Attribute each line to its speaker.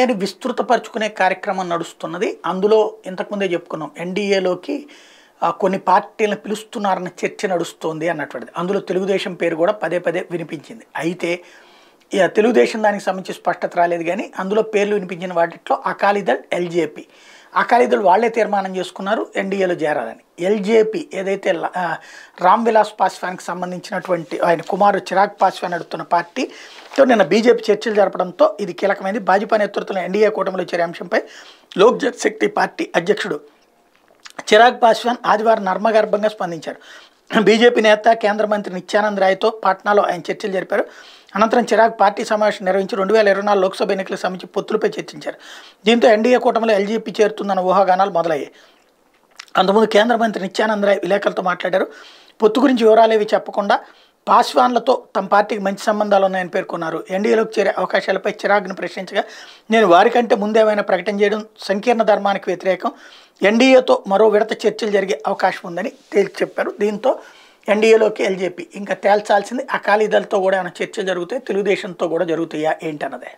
Speaker 1: ఎన్డీఏని విస్తృతపరచుకునే కార్యక్రమం నడుస్తున్నది అందులో ఇంతకుముందే చెప్పుకున్నాం ఎన్డీఏలోకి కొన్ని పార్టీలను పిలుస్తున్నారన్న చర్చ నడుస్తోంది అన్నటువంటిది అందులో తెలుగుదేశం పేరు కూడా పదే పదే వినిపించింది అయితే తెలుగుదేశం దానికి సంబంధించి స్పష్టత రాలేదు కానీ అందులో పేర్లు వినిపించిన వాటిలో అకాలీదళ్ ఎల్జేపీ అకాలీదులు వాళ్లే తీర్మానం చేసుకున్నారు ఎన్డీఏలో చేరాలని ఎల్జేపీ ఏదైతే రామ్ విలాస్ పాస్వాన్కి సంబంధించినటువంటి ఆయన కుమారు చిరాగ్ పాస్వాన్ నడుపుతున్న పార్టీతో నిన్న బీజేపీ చర్చలు జరపడంతో ఇది కీలకమైంది భాజపా నేతృత్వంలో ఎన్డీఏ కూటమిలో చేరే అంశంపై లోక్ శక్తి పార్టీ అధ్యక్షుడు చిరాగ్ పాస్వాన్ ఆదివారం నర్మగర్భంగా స్పందించారు బీజేపీ నేత కేంద్ర మంత్రి నిత్యానంద్ రాయ్తో పాట్నాలో ఆయన చర్చలు జరిపారు అనంతరం చిరాగ్ పార్టీ సమావేశం నిర్వహించి రెండు వేల ఇరవై నాలుగు లోక్సభ ఎన్నికలకు సంబంధించి పొత్తులపై చర్చించారు దీంతో ఎన్డీఏ కూటమిలో ఎల్జీపీ చేరుతుందన్న ఊహాగానాలు మొదలయ్యాయి అంతకుముందు కేంద్ర మంత్రి నిత్యానంద్ రాయ్ విలేకరులతో మాట్లాడారు పొత్తు గురించి వివరాలు ఏవి చెప్పకుండా పాస్వాన్లతో తమ పార్టీకి మంచి సంబంధాలు ఉన్నాయని పేర్కొన్నారు ఎన్డీఏలోకి చేరే అవకాశాలపై చిరాగ్ను ప్రశ్నించగా నేను వారికంటే ముందేమైనా ప్రకటన చేయడం సంకీర్ణ ధర్మానికి వ్యతిరేకం ఎన్డీఏతో మరో విడత చర్చలు జరిగే అవకాశం ఉందని తేల్చి చెప్పారు దీంతో ఎన్డీఏలోకి ఎల్జేపీ ఇంకా తేల్చాల్సింది అకాలీదళతో కూడా ఏమైనా చర్చలు జరుగుతాయి తెలుగుదేశంతో కూడా జరుగుతాయా ఏంటన్నదే